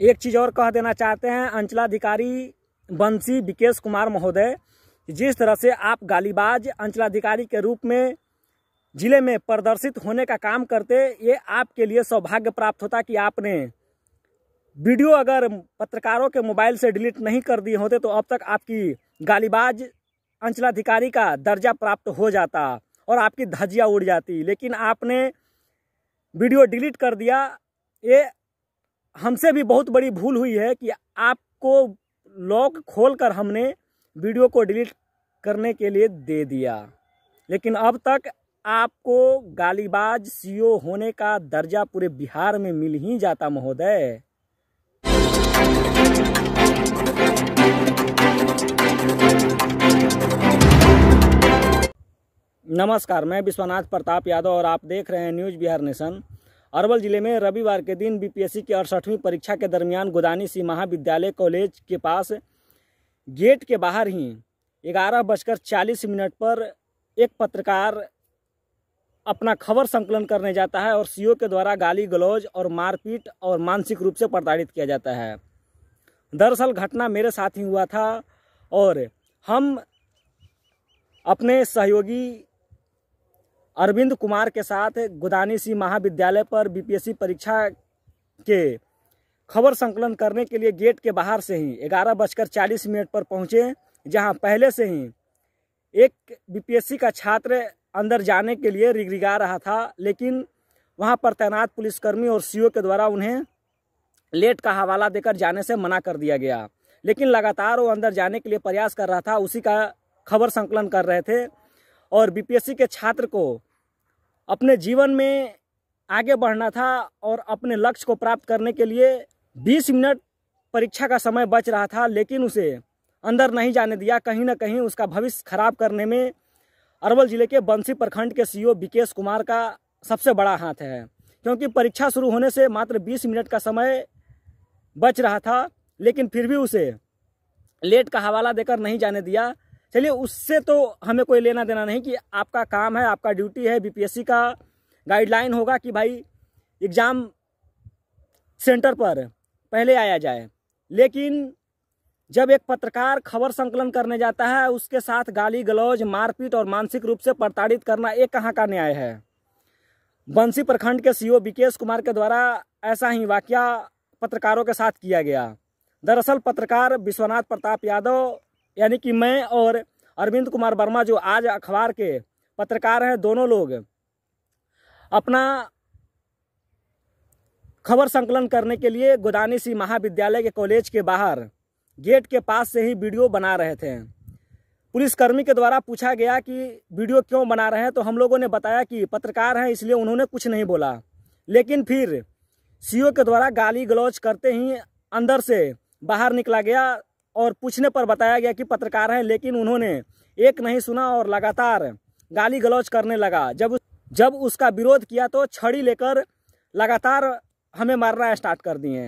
एक चीज़ और कह देना चाहते हैं अंचलाधिकारी बंसी विकेश कुमार महोदय जिस तरह से आप गालीबाज अंचलाधिकारी के रूप में जिले में प्रदर्शित होने का काम करते ये आपके लिए सौभाग्य प्राप्त होता कि आपने वीडियो अगर पत्रकारों के मोबाइल से डिलीट नहीं कर दिए होते तो अब तक आपकी गालीबाज अंचलाधिकारी का दर्जा प्राप्त हो जाता और आपकी धजिया उड़ जाती लेकिन आपने वीडियो डिलीट कर दिया ये हमसे भी बहुत बड़ी भूल हुई है कि आपको लॉक खोलकर हमने वीडियो को डिलीट करने के लिए दे दिया लेकिन अब तक आपको गालीबाज सीओ होने का दर्जा पूरे बिहार में मिल ही जाता महोदय नमस्कार मैं विश्वनाथ प्रताप यादव और आप देख रहे हैं न्यूज़ बिहार नेशन अरवल जिले में रविवार के दिन बीपीएससी की अड़सठवीं परीक्षा के दरमियान गोदानी सिंह महाविद्यालय कॉलेज के पास गेट के बाहर ही ग्यारह बजकर चालीस मिनट पर एक पत्रकार अपना खबर संकलन करने जाता है और सीओ के द्वारा गाली गलौज और मारपीट और मानसिक रूप से प्रताड़ित किया जाता है दरअसल घटना मेरे साथ ही हुआ था और हम अपने सहयोगी अरविंद कुमार के साथ गोदानी सिंह महाविद्यालय पर बीपीएससी परीक्षा के खबर संकलन करने के लिए गेट के बाहर से ही ग्यारह बजकर चालीस मिनट पर पहुंचे जहां पहले से ही एक बीपीएससी का छात्र अंदर जाने के लिए रिगरिगा रहा था लेकिन वहां पर तैनात पुलिसकर्मी और सीओ के द्वारा उन्हें लेट का हवाला देकर जाने से मना कर दिया गया लेकिन लगातार वो अंदर जाने के लिए प्रयास कर रहा था उसी का खबर संकलन कर रहे थे और बीपीएससी के छात्र को अपने जीवन में आगे बढ़ना था और अपने लक्ष्य को प्राप्त करने के लिए 20 मिनट परीक्षा का समय बच रहा था लेकिन उसे अंदर नहीं जाने दिया कहीं ना कहीं उसका भविष्य खराब करने में अरवल जिले के बंसी प्रखंड के सीईओ बीकेश कुमार का सबसे बड़ा हाथ है क्योंकि परीक्षा शुरू होने से मात्र 20 मिनट का समय बच रहा था लेकिन फिर भी उसे लेट का हवाला देकर नहीं जाने दिया चलिए उससे तो हमें कोई लेना देना नहीं कि आपका काम है आपका ड्यूटी है बीपीएससी का गाइडलाइन होगा कि भाई एग्ज़ाम सेंटर पर पहले आया जाए लेकिन जब एक पत्रकार खबर संकलन करने जाता है उसके साथ गाली गलौज मारपीट और मानसिक रूप से प्रताड़ित करना एक कहाँ का न्याय है बंसी प्रखंड के सीईओ बीकेश कुमार के द्वारा ऐसा ही वाक्य पत्रकारों के साथ किया गया दरअसल पत्रकार विश्वनाथ प्रताप यादव यानी कि मैं और अरविंद कुमार वर्मा जो आज अखबार के पत्रकार हैं दोनों लोग अपना खबर संकलन करने के लिए गोदानी सिंह महाविद्यालय के कॉलेज के बाहर गेट के पास से ही वीडियो बना रहे थे पुलिसकर्मी के द्वारा पूछा गया कि वीडियो क्यों बना रहे हैं तो हम लोगों ने बताया कि पत्रकार हैं इसलिए उन्होंने कुछ नहीं बोला लेकिन फिर सीओ के द्वारा गाली गलौज करते ही अंदर से बाहर निकला गया और पूछने पर बताया गया कि पत्रकार हैं लेकिन उन्होंने एक नहीं सुना और लगातार गाली गलौज करने लगा जब जब उसका विरोध किया तो छड़ी लेकर लगातार हमें मारना स्टार्ट कर दिए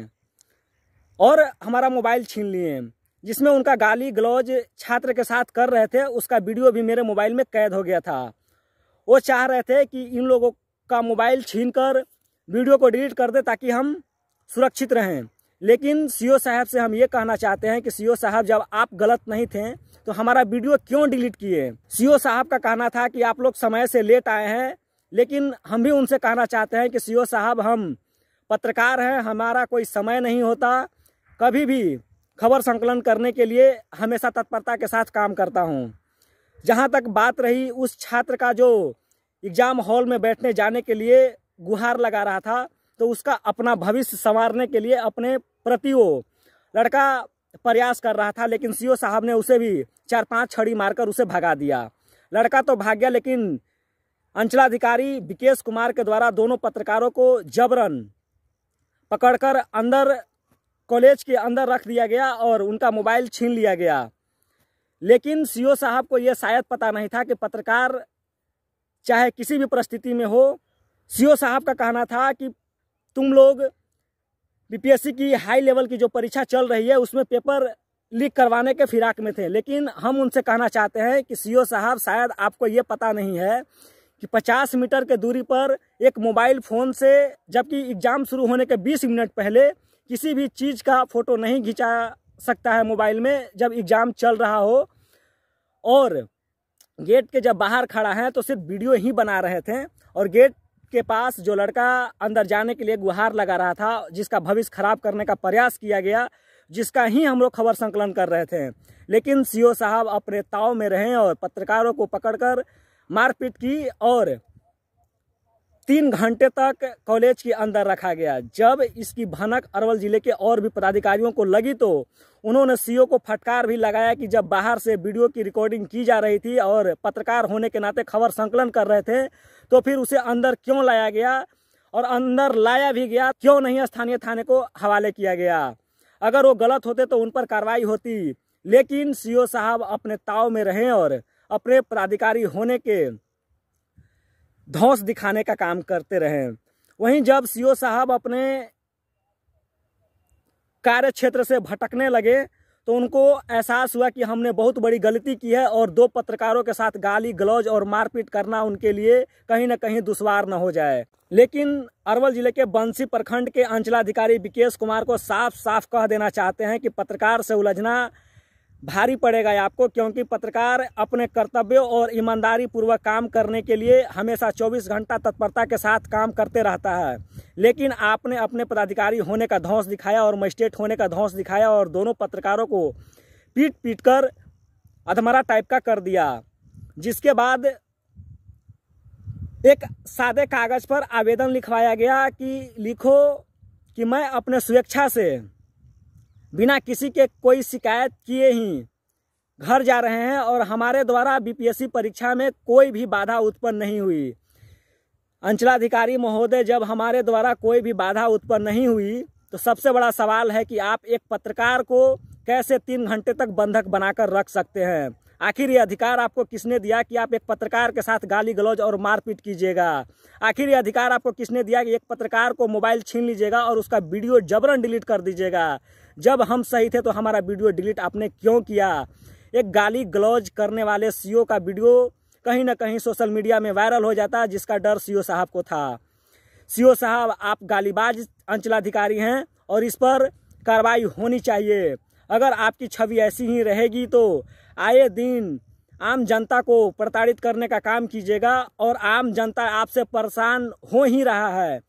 और हमारा मोबाइल छीन लिए जिसमें उनका गाली गलौज छात्र के साथ कर रहे थे उसका वीडियो भी मेरे मोबाइल में कैद हो गया था वो चाह रहे थे कि इन लोगों का मोबाइल छीन कर वीडियो को डिलीट कर दे ताकि हम सुरक्षित रहें लेकिन सीओ साहब से हम ये कहना चाहते हैं कि सीओ साहब जब आप गलत नहीं थे तो हमारा वीडियो क्यों डिलीट किए सीओ साहब का कहना था कि आप लोग समय से लेट आए हैं लेकिन हम भी उनसे कहना चाहते हैं कि सीओ साहब हम पत्रकार हैं हमारा कोई समय नहीं होता कभी भी खबर संकलन करने के लिए हमेशा तत्परता के साथ काम करता हूँ जहाँ तक बात रही उस छात्र का जो एग्ज़ाम हॉल में बैठने जाने के लिए गुहार लगा रहा था तो उसका अपना भविष्य संवारने के लिए अपने प्रति वो लड़का प्रयास कर रहा था लेकिन सीओ साहब ने उसे भी चार पांच छड़ी मारकर उसे भगा दिया लड़का तो भाग गया लेकिन अंचलाधिकारी विकेश कुमार के द्वारा दोनों पत्रकारों को जबरन पकड़कर अंदर कॉलेज के अंदर रख दिया गया और उनका मोबाइल छीन लिया गया लेकिन सीओ साहब को यह शायद पता नहीं था कि पत्रकार चाहे किसी भी परिस्थिति में हो सीओ साहब का कहना था कि तुम लोग बीपीएससी की हाई लेवल की जो परीक्षा चल रही है उसमें पेपर लीक करवाने के फिराक में थे लेकिन हम उनसे कहना चाहते हैं कि सीओ साहब शायद आपको ये पता नहीं है कि 50 मीटर के दूरी पर एक मोबाइल फ़ोन से जबकि एग्ज़ाम शुरू होने के 20 मिनट पहले किसी भी चीज़ का फ़ोटो नहीं खिंचा सकता है मोबाइल में जब एग्ज़ाम चल रहा हो और गेट के जब बाहर खड़ा है तो सिर्फ वीडियो ही बना रहे थे और गेट के पास जो लड़का अंदर जाने के लिए गुहार लगा रहा था जिसका भविष्य खराब करने का प्रयास किया गया जिसका ही हम लोग खबर संकलन कर रहे थे लेकिन सीओ साहब अपने ताव में रहे और पत्रकारों को पकड़कर मारपीट की और तीन घंटे तक कॉलेज के अंदर रखा गया जब इसकी भनक अरवल जिले के और भी पदाधिकारियों को लगी तो उन्होंने सीओ को फटकार भी लगाया कि जब बाहर से वीडियो की रिकॉर्डिंग की जा रही थी और पत्रकार होने के नाते खबर संकलन कर रहे थे तो फिर उसे अंदर क्यों लाया गया और अंदर लाया भी गया क्यों नहीं स्थानीय थाने को हवाले किया गया अगर वो गलत होते तो उन पर कार्रवाई होती लेकिन सीओ साहब अपने ताव में रहें और अपने पदाधिकारी होने के धौस दिखाने का काम करते रहे वहीं जब सीओ साहब अपने कार्य क्षेत्र से भटकने लगे तो उनको एहसास हुआ कि हमने बहुत बड़ी गलती की है और दो पत्रकारों के साथ गाली गलौज और मारपीट करना उनके लिए कहीं ना कहीं दुश्वार न हो जाए लेकिन अरवल जिले के बंसी प्रखंड के अंचलाधिकारी विकेश कुमार को साफ साफ कह देना चाहते हैं कि पत्रकार से उलझना भारी पड़ेगा आपको क्योंकि पत्रकार अपने कर्तव्यों और ईमानदारी पूर्वक काम करने के लिए हमेशा 24 घंटा तत्परता के साथ काम करते रहता है लेकिन आपने अपने पदाधिकारी होने का धौंस दिखाया और मजिस्ट्रेट होने का धौंस दिखाया और दोनों पत्रकारों को पीट पीट कर अधमरा टाइप का कर दिया जिसके बाद एक सादे कागज़ पर आवेदन लिखवाया गया कि लिखो कि मैं अपने स्वेच्छा से बिना किसी के कोई शिकायत किए ही घर जा रहे हैं और हमारे द्वारा बीपीएससी परीक्षा में कोई भी बाधा उत्पन्न नहीं हुई अंचलाधिकारी महोदय जब हमारे द्वारा कोई भी बाधा उत्पन्न नहीं हुई तो सबसे बड़ा सवाल है कि आप एक पत्रकार को कैसे तीन घंटे तक बंधक बनाकर रख सकते हैं आखिर ये अधिकार आपको किसने दिया कि आप एक पत्रकार के साथ गाली गलौज और मारपीट कीजिएगा आखिर ये अधिकार आपको किसने दिया कि एक पत्रकार को मोबाइल छीन लीजिएगा और उसका वीडियो जबरन डिलीट कर दीजिएगा जब हम सही थे तो हमारा वीडियो डिलीट आपने क्यों किया एक गाली ग्लौज करने वाले सीओ का वीडियो कहीं ना कहीं सोशल मीडिया में वायरल हो जाता जिसका डर सीओ साहब को था सीओ साहब आप गालीबाज अंचलाधिकारी हैं और इस पर कार्रवाई होनी चाहिए अगर आपकी छवि ऐसी ही रहेगी तो आए दिन आम जनता को प्रताड़ित करने का काम कीजिएगा और आम जनता आपसे परेशान हो ही रहा है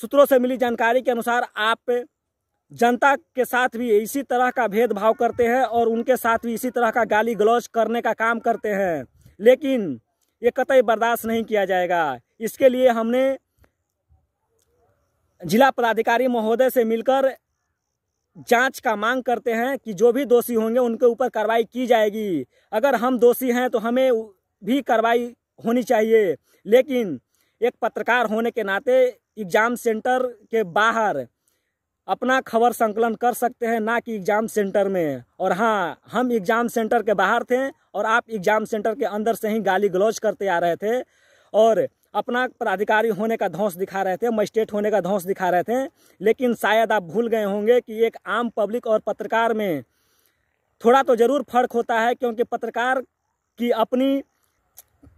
सूत्रों से मिली जानकारी के अनुसार आप जनता के साथ भी इसी तरह का भेदभाव करते हैं और उनके साथ भी इसी तरह का गाली गलौज करने का काम करते हैं लेकिन ये कतई बर्दाश्त नहीं किया जाएगा इसके लिए हमने जिला पदाधिकारी महोदय से मिलकर जांच का मांग करते हैं कि जो भी दोषी होंगे उनके ऊपर कार्रवाई की जाएगी अगर हम दोषी हैं तो हमें भी कार्रवाई होनी चाहिए लेकिन एक पत्रकार होने के नाते एग्ज़ाम सेंटर के बाहर अपना खबर संकलन कर सकते हैं ना कि एग्ज़ाम सेंटर में और हाँ हम एग्ज़ाम सेंटर के बाहर थे और आप एग्ज़ाम सेंटर के अंदर से ही गाली गलौज करते आ रहे थे और अपना पदाधिकारी होने का धौंस दिखा रहे थे मजिस्ट्रेट होने का धौंस दिखा रहे थे लेकिन शायद आप भूल गए होंगे कि एक आम पब्लिक और पत्रकार में थोड़ा तो ज़रूर फर्क होता है क्योंकि पत्रकार की अपनी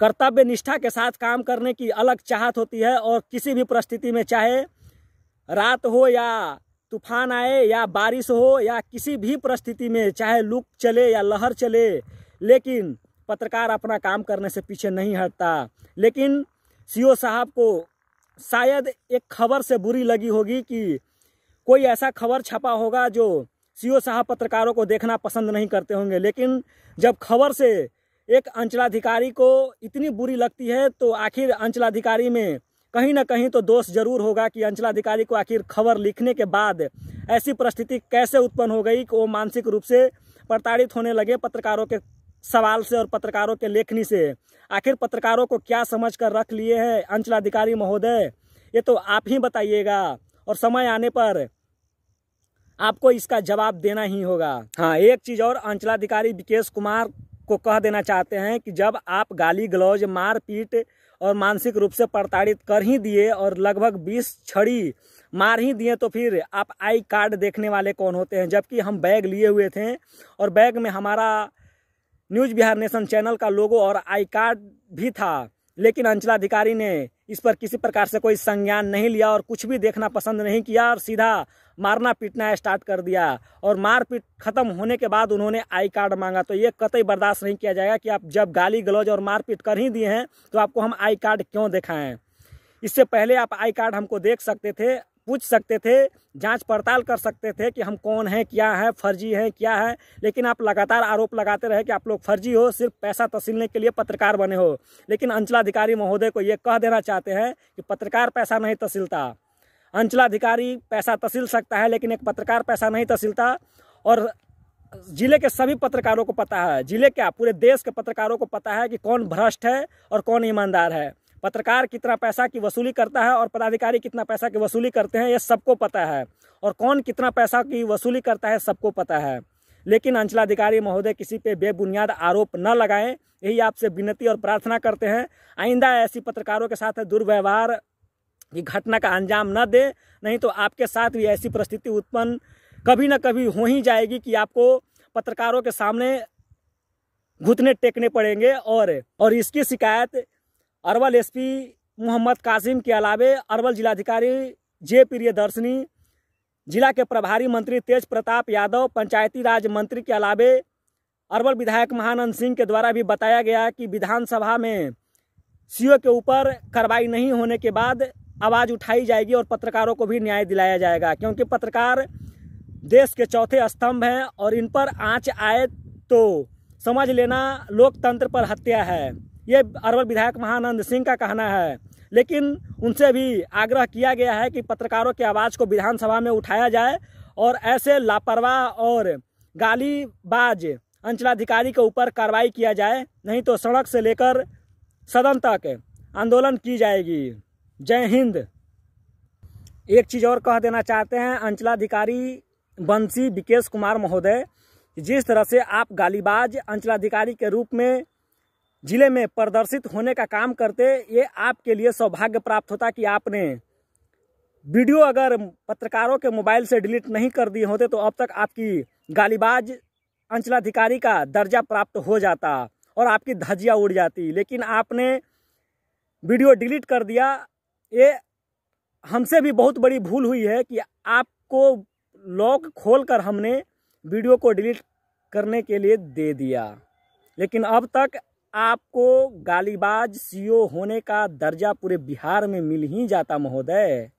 कर्तव्य निष्ठा के साथ काम करने की अलग चाहत होती है और किसी भी परिस्थिति में चाहे रात हो या तूफान आए या बारिश हो या किसी भी परिस्थिति में चाहे लुक चले या लहर चले लेकिन पत्रकार अपना काम करने से पीछे नहीं हटता लेकिन सीओ साहब को शायद एक खबर से बुरी लगी होगी कि कोई ऐसा खबर छपा होगा जो सीओ साहब पत्रकारों को देखना पसंद नहीं करते होंगे लेकिन जब खबर से एक अंचलाधिकारी को इतनी बुरी लगती है तो आखिर अंचलाधिकारी में कहीं ना कहीं तो दोष जरूर होगा कि अंचलाधिकारी को आखिर खबर लिखने के बाद ऐसी परिस्थिति कैसे उत्पन्न हो गई कि वो मानसिक रूप से प्रताड़ित होने लगे पत्रकारों के सवाल से और पत्रकारों के लेखनी से आखिर पत्रकारों को क्या समझ कर रख लिए हैं अंचलाधिकारी महोदय ये तो आप ही बताइएगा और समय आने पर आपको इसका जवाब देना ही होगा हाँ एक चीज़ और अंचलाधिकारी विकेश कुमार को कह देना चाहते हैं कि जब आप गाली गलौज मारपीट और मानसिक रूप से प्रताड़ित कर ही दिए और लगभग बीस छड़ी मार ही दिए तो फिर आप आई कार्ड देखने वाले कौन होते हैं जबकि हम बैग लिए हुए थे और बैग में हमारा न्यूज बिहार नेशन चैनल का लोगो और आई कार्ड भी था लेकिन अंचलाधिकारी ने इस पर किसी प्रकार से कोई संज्ञान नहीं लिया और कुछ भी देखना पसंद नहीं किया और सीधा मारना पीटना स्टार्ट कर दिया और मार पीट खत्म होने के बाद उन्होंने आई कार्ड मांगा तो ये कतई बर्दाश्त नहीं किया जाएगा कि आप जब गाली गलौज और मारपीट कर ही दिए हैं तो आपको हम आई कार्ड क्यों दिखाएं इससे पहले आप आई कार्ड हमको देख सकते थे पूछ सकते थे जांच पड़ताल कर सकते थे कि हम कौन हैं क्या हैं फर्जी हैं क्या है लेकिन आप लगातार आरोप लगाते रहे कि आप लोग फर्जी हो सिर्फ पैसा तसीलने के लिए पत्रकार बने हो लेकिन अंचलाधिकारी महोदय को ये कह देना चाहते हैं कि पत्रकार पैसा नहीं तसीलता अंचलाधिकारी पैसा तहसील सकता है लेकिन एक पत्रकार पैसा नहीं तहसीलता और जिले के सभी पत्रकारों को पता है जिले क्या पूरे देश के पत्रकारों को पता है कि कौन भ्रष्ट है और कौन ईमानदार है पत्रकार कितना पैसा की वसूली करता है और पदाधिकारी कितना पैसा की वसूली करते हैं ये सबको पता है और कौन कितना पैसा की वसूली करता है सबको पता है लेकिन अंचलाधिकारी महोदय किसी पे बेबुनियाद आरोप न लगाएं यही आपसे विनती और प्रार्थना करते हैं आइंदा ऐसी पत्रकारों के साथ दुर्व्यवहार ये घटना का अंजाम न दे नहीं तो आपके साथ भी ऐसी परिस्थिति उत्पन्न कभी ना कभी हो ही जाएगी कि आपको पत्रकारों के सामने घुटने टेकने पड़ेंगे और और इसकी शिकायत अरवल एसपी मोहम्मद कासिम के अलावे अरवल जिलाधिकारी जे प्रियदर्शनी जिला के प्रभारी मंत्री तेज प्रताप यादव पंचायती राज मंत्री के अलावे अरवल विधायक महानंद सिंह के द्वारा भी बताया गया कि विधानसभा में सीओ के ऊपर कार्रवाई नहीं होने के बाद आवाज़ उठाई जाएगी और पत्रकारों को भी न्याय दिलाया जाएगा क्योंकि पत्रकार देश के चौथे स्तंभ हैं और इन पर आँच आए तो समझ लेना लोकतंत्र पर हत्या है ये अरवल विधायक महानंद सिंह का कहना है लेकिन उनसे भी आग्रह किया गया है कि पत्रकारों की आवाज़ को विधानसभा में उठाया जाए और ऐसे लापरवाह और गालीबाज अंचलाधिकारी के ऊपर कार्रवाई किया जाए नहीं तो सड़क से लेकर सदन तक आंदोलन की जाएगी जय हिंद एक चीज़ और कह देना चाहते हैं अंचलाधिकारी बंसी विकेश कुमार महोदय जिस तरह से आप गालीबाज अंचलाधिकारी के रूप में जिले में प्रदर्शित होने का काम करते ये आपके लिए सौभाग्य प्राप्त होता कि आपने वीडियो अगर पत्रकारों के मोबाइल से डिलीट नहीं कर दिए होते तो अब तक आपकी गालीबाज अंचलाधिकारी का दर्जा प्राप्त हो जाता और आपकी धजिया उड़ जाती लेकिन आपने वीडियो डिलीट कर दिया ये हमसे भी बहुत बड़ी भूल हुई है कि आपको लॉक खोलकर हमने वीडियो को डिलीट करने के लिए दे दिया लेकिन अब तक आपको गालीबाज सीईओ होने का दर्जा पूरे बिहार में मिल ही जाता महोदय